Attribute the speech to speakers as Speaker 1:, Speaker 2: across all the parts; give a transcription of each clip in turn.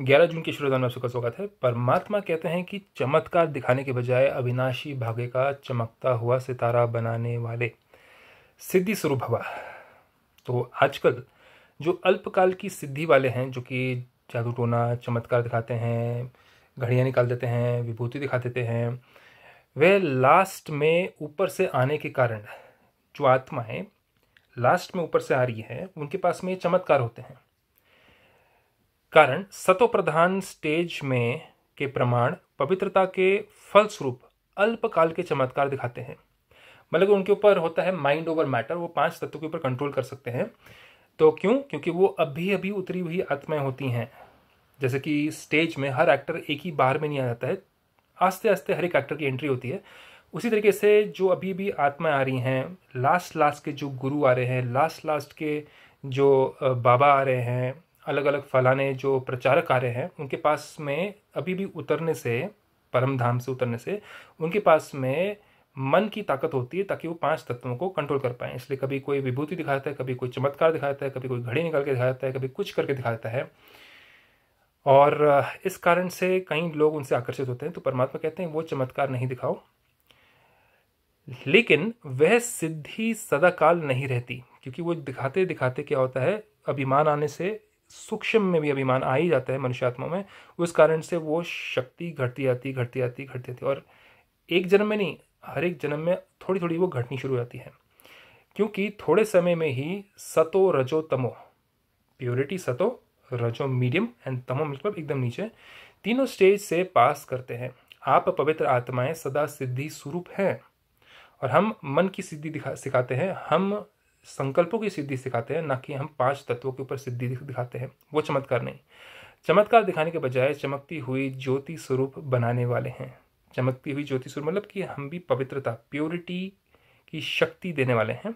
Speaker 1: ग्यारह जून के श्रोता में आपका स्वागत है परमात्मा कहते हैं कि चमत्कार दिखाने के बजाय अविनाशी भाग्य का चमकता हुआ सितारा बनाने वाले सिद्धि स्वरूप हवा तो आजकल जो अल्पकाल की सिद्धि वाले हैं जो कि जादू टोना चमत्कार दिखाते हैं घड़ियाँ निकाल देते हैं विभूति दिखा देते हैं वह लास्ट में ऊपर से आने के कारण जो आत्माएं लास्ट में ऊपर से आ रही है उनके पास में चमत्कार होते हैं कारण सतोप्रधान स्टेज में के प्रमाण पवित्रता के फलस्वरूप अल्पकाल के चमत्कार दिखाते हैं मतलब उनके ऊपर होता है माइंड ओवर मैटर वो पांच तत्वों के ऊपर कंट्रोल कर सकते हैं तो क्यों क्योंकि वो अभी अभी उतरी हुई आत्माएं होती हैं जैसे कि स्टेज में हर एक्टर एक ही बार में नहीं आ जाता है आस्ते आस्ते हर एक एक्टर की एंट्री होती है उसी तरीके से जो अभी भी आत्माएं आ रही हैं लास्ट लास्ट के जो गुरु आ रहे हैं लास्ट लास्ट के जो बाबा आ रहे हैं अलग अलग फलाने जो प्रचारक कार्य हैं उनके पास में अभी भी उतरने से परम धाम से उतरने से उनके पास में मन की ताकत होती है ताकि वो पांच तत्वों को कंट्रोल कर पाए इसलिए कभी कोई विभूति दिखाता है कभी कोई चमत्कार दिखाता है कभी कोई घड़ी निकाल के दिखाता है कभी कुछ करके दिखाता है और इस कारण से कई लोग उनसे आकर्षित होते हैं तो परमात्मा कहते हैं वो चमत्कार नहीं दिखाओ लेकिन वह सिद्धि सदाकाल नहीं रहती क्योंकि वो दिखाते दिखाते क्या होता है अभिमान आने से सूक्ष्म में भी अभिमान आ ही जाता है मनुष्यात्मा में उस कारण से वो शक्ति घटती आती घटती आती घटती आती और एक जन्म में नहीं हर एक जन्म में थोड़ी थोड़ी वो घटनी शुरू हो जाती है क्योंकि थोड़े समय में ही सतो रजो तमो प्योरिटी सतो रजो मीडियम एंड तमो मतलब एकदम नीचे तीनों स्टेज से पास करते हैं आप पवित्र आत्माएं सदा सिद्धि स्वरूप हैं और हम मन की सिद्धि दिखा सिखाते हैं हम संकल्पों की सिद्धि सिखाते हैं ना कि हम पांच तत्वों के ऊपर सिद्धि दिखाते हैं वो चमत्कार नहीं चमत्कार दिखाने के बजाय चमकती हुई ज्योति स्वरूप बनाने वाले हैं चमकती हुई ज्योति स्वरूप मतलब कि हम भी पवित्रता प्योरिटी की शक्ति देने वाले हैं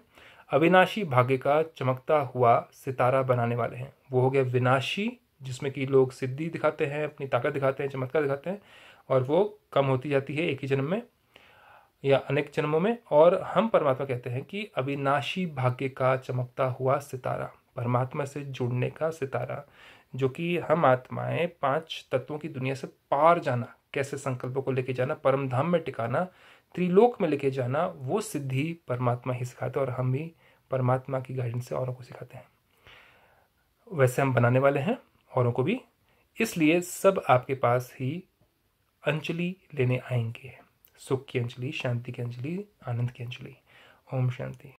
Speaker 1: अविनाशी भाग्य का चमकता हुआ सितारा बनाने वाले हैं वो हो गया विनाशी जिसमें कि लोग सिद्धि दिखाते हैं अपनी ताकत दिखाते हैं चमत्कार दिखाते हैं और वो कम होती जाती है एक ही जन्म में या अनेक जन्मों में और हम परमात्मा कहते हैं कि अविनाशी भाग्य का चमकता हुआ सितारा परमात्मा से जुड़ने का सितारा जो कि हम आत्माएं पांच तत्वों की दुनिया से पार जाना कैसे संकल्पों को लेके जाना परम धाम में टिकाना त्रिलोक में लेके जाना वो सिद्धि परमात्मा ही सिखाते और हम भी परमात्मा की गाइडेंस से औरों को सिखाते हैं वैसे हम बनाने वाले हैं औरों को भी इसलिए सब आपके पास ही अंजलि लेने आएंगे सुख की अंजलि शांति की अंजलि आनंद की अंजलि ओम शांति